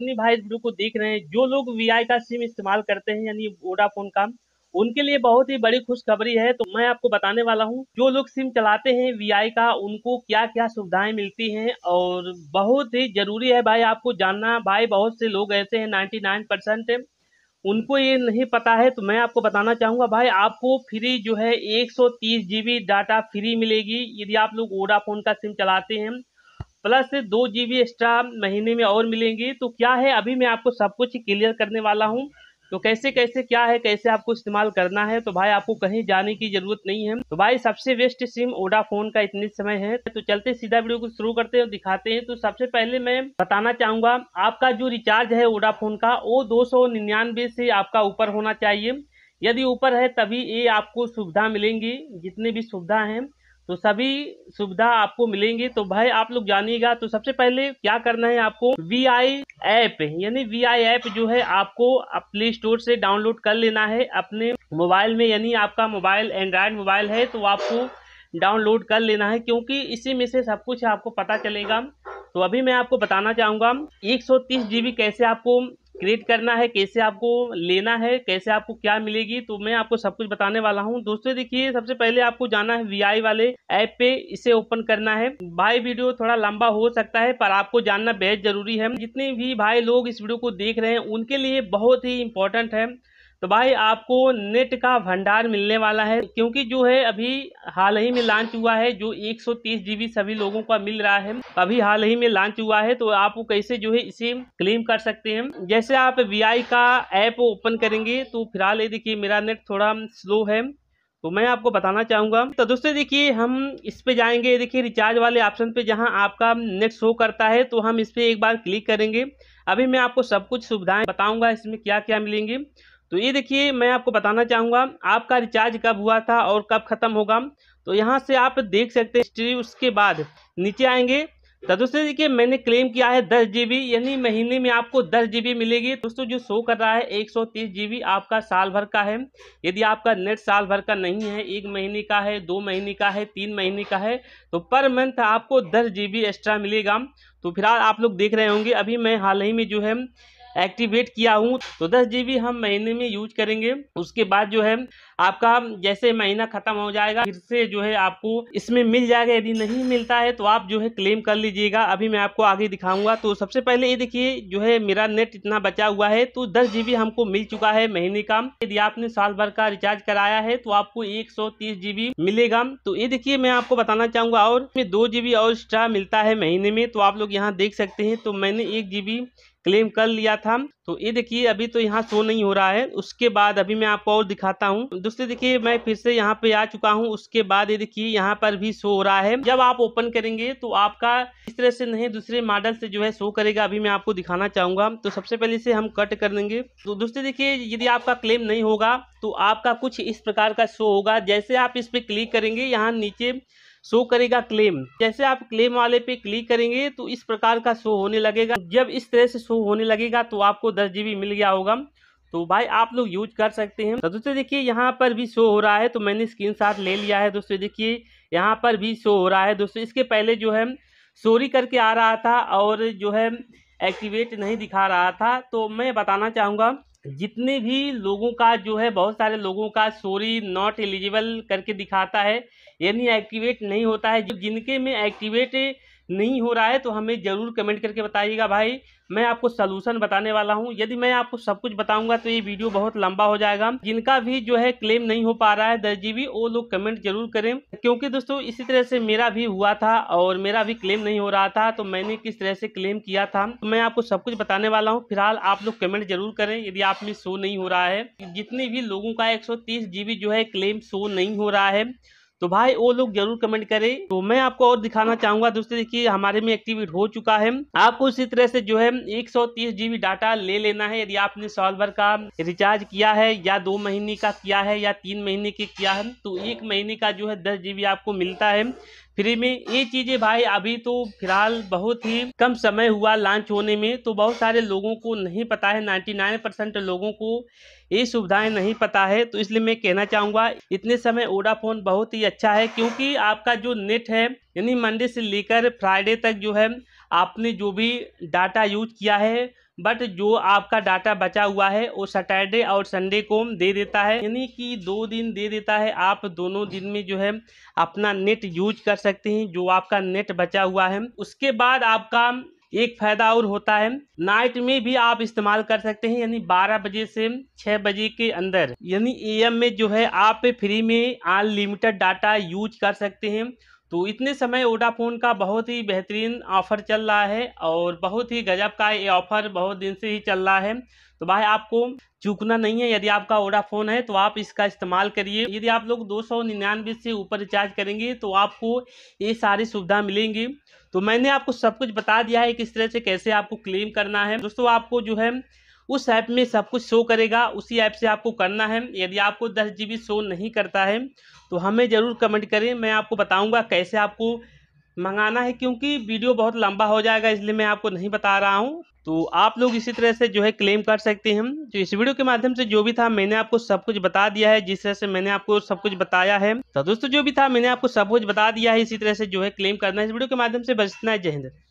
जितनी भाई वीडियो को देख रहे हैं जो लोग वी का सिम इस्तेमाल करते हैं यानी वोडाफोन का उनके लिए बहुत ही बड़ी खुशखबरी है तो मैं आपको बताने वाला हूँ जो लोग सिम चलाते हैं वीआई का उनको क्या क्या सुविधाएं मिलती हैं और बहुत ही जरूरी है भाई आपको जानना भाई बहुत से लोग ऐसे हैं 99 परसेंट उनको ये नहीं पता है तो मैं आपको बताना चाहूँगा भाई आपको फ्री जो है एक सौ डाटा फ्री मिलेगी यदि आप लोग वोडाफोन का सिम चलाते हैं प्लस दो जीबी एक्स्ट्रा महीने में और मिलेंगी तो क्या है अभी मैं आपको सब कुछ क्लियर करने वाला हूँ तो कैसे कैसे क्या है कैसे आपको इस्तेमाल करना है तो भाई आपको कहीं जाने की जरूरत नहीं है तो भाई सबसे बेस्ट सिम ओडाफोन का इतने समय है तो चलते सीधा वीडियो को शुरू करते हैं और दिखाते हैं तो सबसे पहले मैं बताना चाहूंगा आपका जो रिचार्ज है ओडाफोन का वो दो से आपका ऊपर होना चाहिए यदि ऊपर है तभी ये आपको सुविधा मिलेंगी जितनी भी सुविधा है तो सभी सुविधा आपको मिलेंगी तो भाई आप लोग जानिएगा तो सबसे पहले क्या करना है आपको वी आई ऐप यानी वी आई ऐप जो है आपको प्ले स्टोर से डाउनलोड कर लेना है अपने मोबाइल में यानी आपका मोबाइल एंड्रॉयड मोबाइल है तो आपको डाउनलोड कर लेना है क्योंकि इसी में से सब कुछ आपको पता चलेगा तो अभी मैं आपको बताना चाहूँगा एक सौ कैसे आपको क्रिएट करना है कैसे आपको लेना है कैसे आपको क्या मिलेगी तो मैं आपको सब कुछ बताने वाला हूँ दोस्तों देखिए सबसे पहले आपको जाना है वी वाले ऐप पे इसे ओपन करना है भाई वीडियो थोड़ा लंबा हो सकता है पर आपको जानना बेहद जरूरी है जितने भी भाई लोग इस वीडियो को देख रहे हैं उनके लिए बहुत ही इंपॉर्टेंट है तो भाई आपको नेट का भंडार मिलने वाला है क्योंकि जो है अभी हाल ही में लॉन्च हुआ है जो 130 जीबी सभी लोगों का मिल रहा है अभी हाल ही में लॉन्च हुआ है तो आप कैसे जो है इसे क्लेम कर सकते हैं जैसे आप वी का ऐप ओपन करेंगे तो फिलहाल ये देखिए मेरा नेट थोड़ा स्लो है तो मैं आपको बताना चाहूँगा तो दोस्तों देखिए हम इस पे जाएंगे देखिए रिचार्ज वाले ऑप्शन पे जहाँ आपका नेट शो करता है तो हम इस पर एक बार क्लिक करेंगे अभी मैं आपको सब कुछ सुविधाएं बताऊंगा इसमें क्या क्या मिलेंगे तो ये देखिए मैं आपको बताना चाहूँगा आपका रिचार्ज कब हुआ था और कब ख़त्म होगा तो यहाँ से आप देख सकते हैं हिस्ट्री उसके बाद नीचे आएंगे तो दोस्तों देखिए मैंने क्लेम किया है दस जी यानी महीने में आपको दस जी मिलेगी दोस्तों जो शो कर रहा है एक सौ तीस आपका साल भर का है यदि आपका नेट साल भर का नहीं है एक महीने का है दो महीने का है तीन महीने का है तो पर मंथ आपको दस जी एक्स्ट्रा मिलेगा तो फिलहाल आप लोग देख रहे होंगे अभी मैं हाल ही में जो है एक्टिवेट किया हूँ तो दस जी हम महीने में यूज करेंगे उसके बाद जो है आपका जैसे महीना खत्म हो जाएगा फिर से जो है आपको इसमें मिल जाएगा यदि नहीं मिलता है तो आप जो है क्लेम कर लीजिएगा अभी मैं आपको आगे दिखाऊंगा तो सबसे पहले ये देखिए जो है मेरा नेट इतना बचा हुआ है तो दस जीबी हमको मिल चुका है महीने का यदि आपने साल भर का रिचार्ज कराया है तो आपको एक सौ मिलेगा तो ये देखिए मैं आपको बताना चाहूंगा और इसमें दो जीबी और एक्स्ट्रा मिलता है महीने में तो आप लोग यहाँ देख सकते हैं तो मैंने एक जीबी क्लेम कर लिया था तो ये देखिए अभी तो यहाँ शो नहीं हो रहा है उसके बाद अभी मैं आपको और दिखाता हूँ दोस्तों देखिए मैं फिर से यहाँ पे आ चुका हूँ उसके बाद ये देखिए यहाँ पर भी शो हो रहा है जब आप ओपन करेंगे तो आपका इस तरह से नहीं दूसरे मॉडल से जो है शो करेगा अभी मैं आपको दिखाना चाहूंगा तो सबसे पहले इसे हम कट कर देंगे तो दोस्तों देखिए यदि आपका क्लेम नहीं होगा तो आपका कुछ इस प्रकार का शो होगा जैसे आप इस पर क्लिक करेंगे यहाँ नीचे शो करेगा क्लेम जैसे आप क्लेम वाले पे क्लिक करेंगे तो इस प्रकार का शो होने लगेगा जब इस तरह से शो होने लगेगा तो आपको दस जी मिल गया होगा तो भाई आप लोग यूज कर सकते हैं तो दोस्तों देखिए यहाँ पर भी शो हो रहा है तो मैंने स्क्रीन शॉट ले लिया है दोस्तों देखिए यहाँ पर भी शो हो रहा है दोस्तों इसके पहले जो है सोरी करके आ रहा था और जो है एक्टिवेट नहीं दिखा रहा था तो मैं बताना चाहूँगा जितने भी लोगों का जो है बहुत सारे लोगों का सोरी नॉट एलिजिबल करके दिखाता है यानी एक्टिवेट नहीं होता है जिनके में एक्टिवेट नहीं हो रहा है तो हमें ज़रूर कमेंट करके बताइएगा भाई मैं आपको सलूशन बताने वाला हूँ यदि मैं आपको सब कुछ बताऊंगा तो ये वीडियो बहुत लंबा हो जाएगा जिनका भी जो है क्लेम नहीं हो पा रहा है दस भी वो लोग कमेंट जरूर करें क्योंकि दोस्तों इसी तरह से मेरा भी हुआ था और मेरा भी क्लेम नहीं हो रहा था तो मैंने किस तरह से क्लेम किया था तो मैं आपको सब कुछ बताने वाला हूँ फिलहाल आप लोग कमेंट जरूर करें यदि आप में शो नहीं हो रहा है जितने भी लोगों का एक सौ जो है क्लेम शो नहीं हो रहा है तो भाई वो लोग जरूर कमेंट करें तो मैं आपको और दिखाना चाहूंगा दोस्तों देखिए हमारे में एक्टिवेट हो चुका है आपको इसी तरह से जो है एक सौ डाटा ले लेना है यदि आपने सॉल्वर का रिचार्ज किया है या दो महीने का किया है या तीन महीने के किया है तो एक महीने का जो है दस आपको मिलता है फ्री में ये चीज़ें भाई अभी तो फिलहाल बहुत ही कम समय हुआ लॉन्च होने में तो बहुत सारे लोगों को नहीं पता है 99 परसेंट लोगों को ये सुविधाएं नहीं पता है तो इसलिए मैं कहना चाहूँगा इतने समय ओडाफोन बहुत ही अच्छा है क्योंकि आपका जो नेट है यानी मंडे से लेकर फ्राइडे तक जो है आपने जो भी डाटा यूज किया है बट जो आपका डाटा बचा हुआ है वो सैटरडे और संडे को दे देता है यानी कि दो दिन दे देता है आप दोनों दिन में जो है अपना नेट यूज कर सकते हैं जो आपका नेट बचा हुआ है उसके बाद आपका एक फ़ायदा और होता है नाइट में भी आप इस्तेमाल कर सकते हैं यानी 12 बजे से 6 बजे के अंदर यानी एएम में जो है आप फ्री में अनलिमिटेड डाटा यूज कर सकते हैं तो इतने समय ओडाफोन का बहुत ही बेहतरीन ऑफ़र चल रहा है और बहुत ही गजब का ये ऑफ़र बहुत दिन से ही चल रहा है तो भाई आपको चूकना नहीं है यदि आपका ओडाफोन है तो आप इसका इस्तेमाल करिए यदि आप लोग दो सौ निन्यानवे से ऊपर रिचार्ज करेंगे तो आपको ये सारी सुविधा मिलेंगी तो मैंने आपको सब कुछ बता दिया है किस तरह से कैसे आपको क्लेम करना है दोस्तों आपको जो है उस ऐप में सब कुछ शो करेगा उसी ऐप से आपको करना है यदि आपको दस जी शो नहीं करता है तो हमें ज़रूर कमेंट करें मैं आपको बताऊँगा कैसे आपको मंगाना है क्योंकि वीडियो बहुत लंबा हो जाएगा इसलिए मैं आपको नहीं बता रहा हूँ तो आप लोग इसी तरह से जो है क्लेम कर सकते हैं तो इस वीडियो के माध्यम से जो भी था मैंने आपको सब कुछ बता दिया है जिस तरह से मैंने आपको सब कुछ बताया है तो दोस्तों जो भी था मैंने आपको सब कुछ बता दिया है इसी तरह से जो है क्लेम करना है इस वीडियो के माध्यम से बचना है जय हिंद